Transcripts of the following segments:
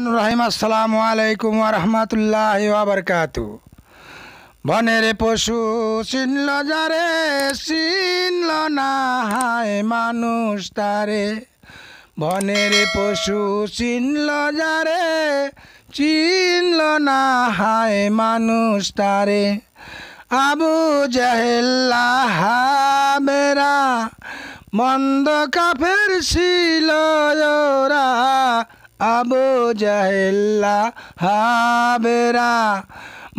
রহমান রহিম আসসালামু আলাইকুম রহমতুল্লাহ বাবরকাত বনের পশু চিনল যারে চিনল না হায় মানুষ তারে বনের পশু চিনল যারে চিনল না হায় মানুষ তারে আবু জাহেল্লা মন্দ কাফের ছিল ওরা আবু জাহেল্লা হাবেরা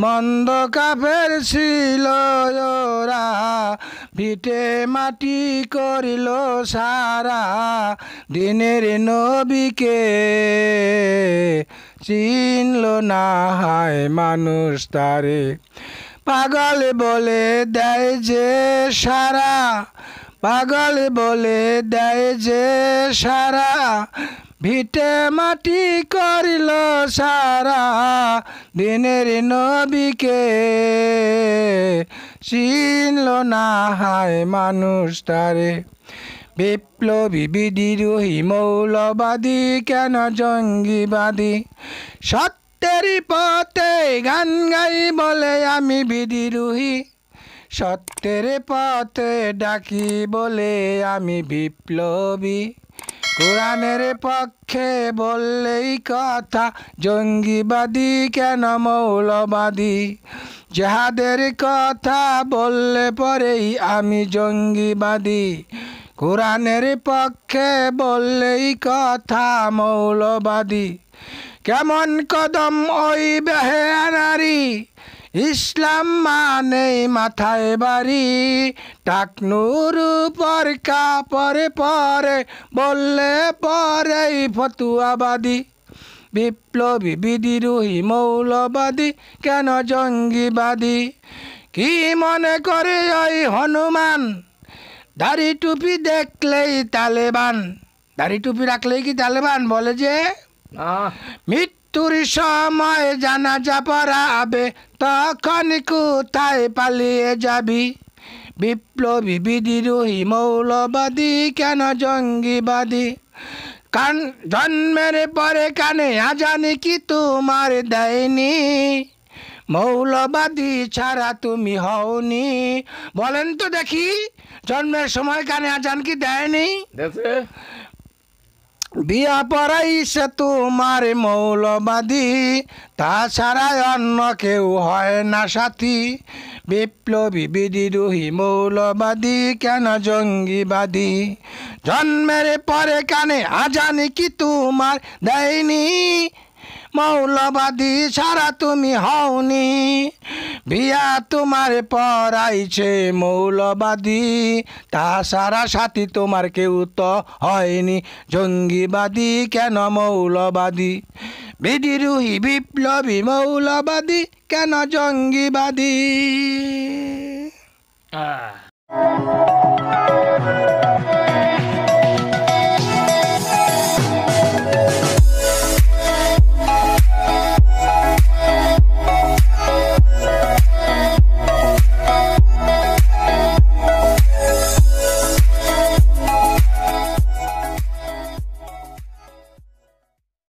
মন্দ কাফের ছিল ওরা ভিটে মাটি করিল সারা দিনের নবীকে চিনল না হায় মানুষ তারে পাগল বলে দেয় যে সারা পাগল বলে দেয় যে সারা ভিটে মাটি করিল সারা দিনের নবীকে চিনল না হায় মানুষ তারে বিপ্লবী বিদ্রোহী মৌলবাদী কেন জঙ্গিবাদী সত্যের পথে গান গাই বলে আমি বিদ্রোহী সত্যের পথে ডাকি বলে আমি বিপ্লবী কোরআনের পক্ষে বললেই কথা জঙ্গিবাদী কেন মৌলবাদী যাহাদের কথা বললে পরেই আমি জঙ্গিবাদী কোরআনের পক্ষে বললেই কথা মৌলবাদী কেমন কদম ওই বেহে নারী ইসলাম মানে মাথায় বাড়ি টাকনুর উপর কাপড়ে পরে বললে পরে ফতুয়াবাদী বিপ্লবী বিদ্রোহী মৌলবাদী কেন জঙ্গিবাদী কি মনে করে ওই হনুমান দাড়ি টুপি দেখলেই তালেবান দাড়ি টুপি রাখলেই কি তালেবান বলে যে মৃত্যুর সময় জানা জানাজা পড়াবে তখন তাই পালিয়ে যাবি বিপ্লবী বিদ্রোহী মৌলবাদী কেন জঙ্গিবাদী কান জন্মের পরে কানে আজানি কি তোমার দেয়নি মৌলবাদী ছাড়া তুমি হওনি বলেন তো দেখি জন্মের সময় কানে আজান কি দেয়নি বিয়া সে তোমার মৌলবাদী তাছাড়া অন্য কেউ হয় না সাথী বিপ্লবী বিদ্রোহী মৌলবাদী কেন জঙ্গিবাদী জন্মের পরে কানে আজানি কি তোমার দেয়নি মৌলবাদী ছাড়া তুমি হওনি বিয়া তোমার পড়াইছে মৌলবাদী তা সারা সাথী তোমার কেউ তো হয়নি জঙ্গিবাদী কেন মৌলবাদী বিদ্রোহী বিপ্লবী মৌলবাদী কেন জঙ্গিবাদী আহ